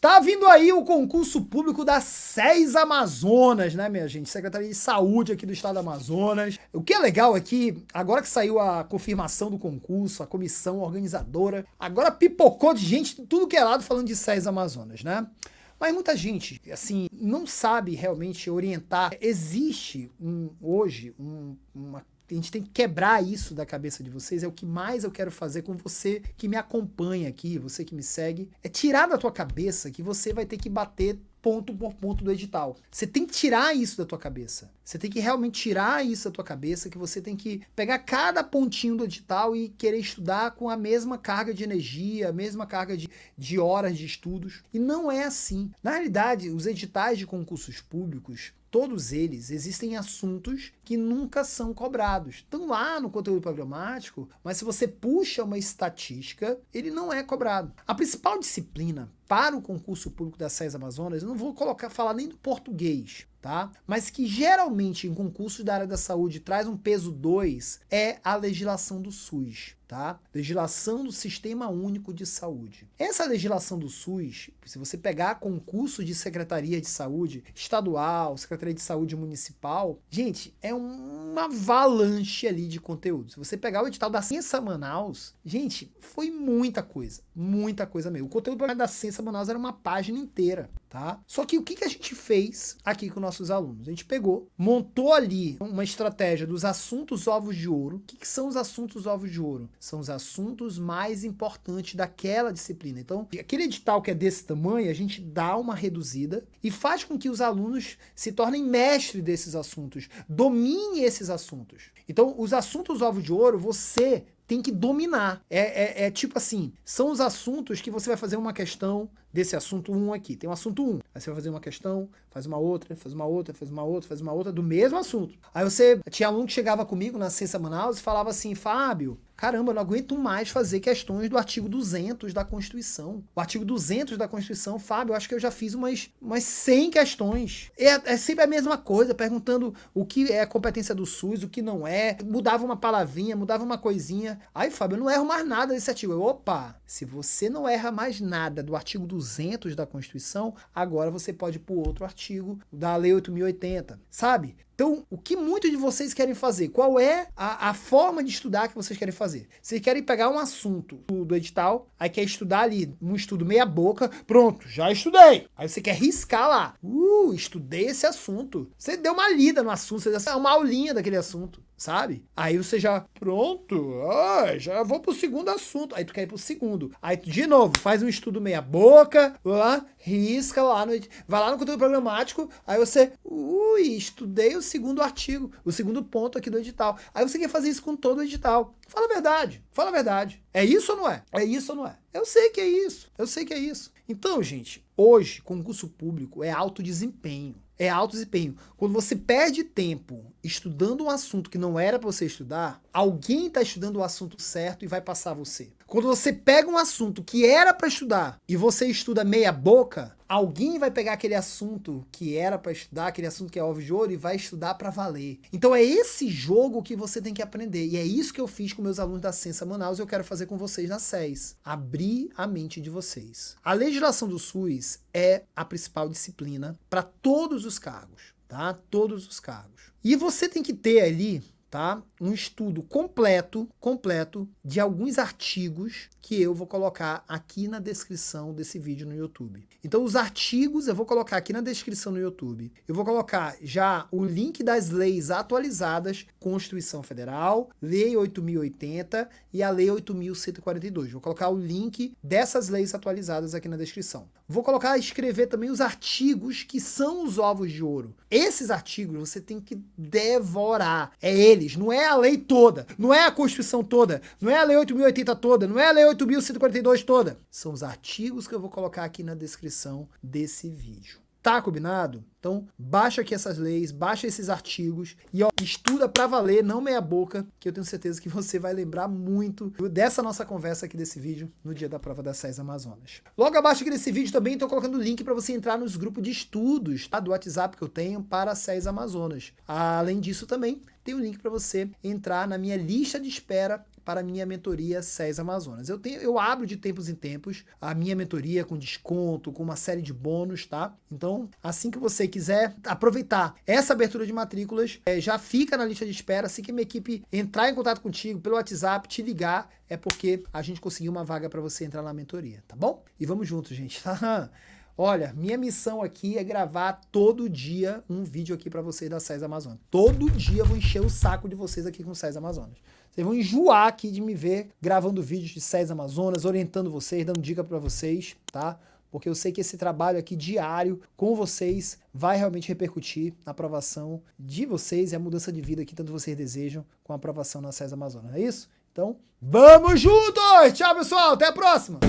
Tá vindo aí o concurso público das SES Amazonas, né, minha gente? Secretaria de Saúde aqui do estado do Amazonas. O que é legal é que, agora que saiu a confirmação do concurso, a comissão organizadora, agora pipocou de gente de tudo que é lado falando de SES Amazonas, né? Mas muita gente, assim, não sabe realmente orientar. Existe um, hoje um, uma a gente tem que quebrar isso da cabeça de vocês. É o que mais eu quero fazer com você que me acompanha aqui, você que me segue. É tirar da tua cabeça que você vai ter que bater ponto por ponto do edital. Você tem que tirar isso da tua cabeça. Você tem que realmente tirar isso da tua cabeça, que você tem que pegar cada pontinho do edital e querer estudar com a mesma carga de energia, a mesma carga de, de horas de estudos. E não é assim. Na realidade, os editais de concursos públicos, todos eles existem assuntos que nunca são cobrados. Estão lá no conteúdo programático, mas se você puxa uma estatística, ele não é cobrado. A principal disciplina para o concurso público da SES Amazonas, eu não vou colocar falar nem do português, tá? Mas que geralmente em concursos da área da saúde traz um peso 2 é a legislação do SUS, tá? Legislação do Sistema Único de Saúde. Essa legislação do SUS, se você pegar concurso de secretaria de saúde estadual, secretaria de saúde municipal, gente, é uma avalanche ali de conteúdo. Se você pegar o edital da Ciência Manaus, gente, foi muita coisa, muita coisa mesmo. O conteúdo da Ciência Manaus era uma página inteira tá? Só que o que, a gente fez aqui com nossos alunos? A gente pegou, montou ali uma estratégia dos assuntos ovos de ouro. O que, que são os assuntos ovos de ouro? São os assuntos mais importantes daquela disciplina. Então, aquele edital que é desse tamanho, a gente dá uma reduzida e faz com que os alunos se tornem mestre desses assuntos, domine esses assuntos. Então, os assuntos ovos de ouro, você tem que dominar. É, é, é, tipo assim: são os assuntos que você vai fazer uma questão desse assunto 1 um aqui. Tem um assunto 1. Um, aí você vai fazer uma questão, faz uma outra, faz uma outra, faz uma outra, faz uma outra, do mesmo assunto. Aí você. Tinha aluno que chegava comigo na Ciência Manaus e falava assim: Fábio, Caramba, eu não aguento mais fazer questões do artigo 200 da Constituição. O artigo 200 da Constituição, Fábio, eu acho que eu já fiz umas, umas 100 questões. É, é sempre a mesma coisa, perguntando o que é competência do SUS, o que não é. Mudava uma palavrinha, mudava uma coisinha. Aí, Fábio, eu não erro mais nada desse artigo. Eu, opa, se você não erra mais nada do artigo 200 da Constituição, agora você pode ir para outro artigo da Lei 8080. Sabe? Então, o que muitos de vocês querem fazer? Qual é a, a forma de estudar que vocês querem fazer? Vocês querem pegar um assunto do, do edital, aí quer estudar ali, um estudo meia boca, pronto, já estudei. Aí você quer riscar lá, uh, estudei esse assunto. Você deu uma lida no assunto, você deu uma aulinha daquele assunto sabe? Aí você já, pronto, ah, já vou pro segundo assunto. Aí tu quer ir pro segundo. Aí tu, de novo, faz um estudo meia boca, lá, risca lá, no, vai lá no conteúdo programático, aí você, ui, estudei o segundo artigo, o segundo ponto aqui do edital. Aí você quer fazer isso com todo o edital. Fala a verdade, fala a verdade. É isso ou não é? É isso ou não é? Eu sei que é isso, eu sei que é isso. Então, gente, hoje, concurso público é alto desempenho é alto desempenho. Quando você perde tempo estudando um assunto que não era para você estudar, alguém está estudando o assunto certo e vai passar você. Quando você pega um assunto que era para estudar e você estuda meia boca, alguém vai pegar aquele assunto que era para estudar, aquele assunto que é ovo de ouro e vai estudar para valer. Então é esse jogo que você tem que aprender. E é isso que eu fiz com meus alunos da Ciência Manaus e eu quero fazer com vocês na SES. Abrir a mente de vocês. A legislação do SUS é a principal disciplina para todos os cargos, tá? Todos os cargos. E você tem que ter ali tá? Um estudo completo, completo de alguns artigos que eu vou colocar aqui na descrição desse vídeo no YouTube. Então os artigos eu vou colocar aqui na descrição no YouTube. Eu vou colocar já o link das leis atualizadas, Constituição Federal, Lei 8080 e a Lei 8142. Vou colocar o link dessas leis atualizadas aqui na descrição. Vou colocar escrever também os artigos que são os ovos de ouro. Esses artigos você tem que devorar. É ele deles, não é a lei toda, não é a Constituição toda, não é a Lei 8080 toda, não é a Lei 8142 toda. São os artigos que eu vou colocar aqui na descrição desse vídeo. Tá combinado? Então, baixa aqui essas leis, baixa esses artigos e ó, estuda para valer, não meia boca, que eu tenho certeza que você vai lembrar muito dessa nossa conversa aqui desse vídeo no dia da prova das SES Amazonas. Logo abaixo aqui desse vídeo também estou colocando o link para você entrar nos grupos de estudos tá, do WhatsApp que eu tenho para SES Amazonas. Além disso também, tem um link para você entrar na minha lista de espera para a minha mentoria SES Amazonas. Eu tenho, eu abro de tempos em tempos a minha mentoria com desconto, com uma série de bônus, tá? Então, assim que você quiser aproveitar essa abertura de matrículas, é, já fica na lista de espera. Assim que minha equipe entrar em contato contigo pelo WhatsApp, te ligar, é porque a gente conseguiu uma vaga para você entrar na mentoria, tá bom? E vamos juntos, gente. Olha, minha missão aqui é gravar todo dia um vídeo aqui para vocês da SES Amazonas. Todo dia eu vou encher o saco de vocês aqui com SES Amazonas. Vocês vão enjoar aqui de me ver gravando vídeos de SES Amazonas, orientando vocês, dando dica para vocês, tá? Porque eu sei que esse trabalho aqui diário com vocês vai realmente repercutir na aprovação de vocês e a mudança de vida que tanto vocês desejam com a aprovação na SES Amazonas, não é isso? Então, vamos juntos! Tchau, pessoal! Até a próxima!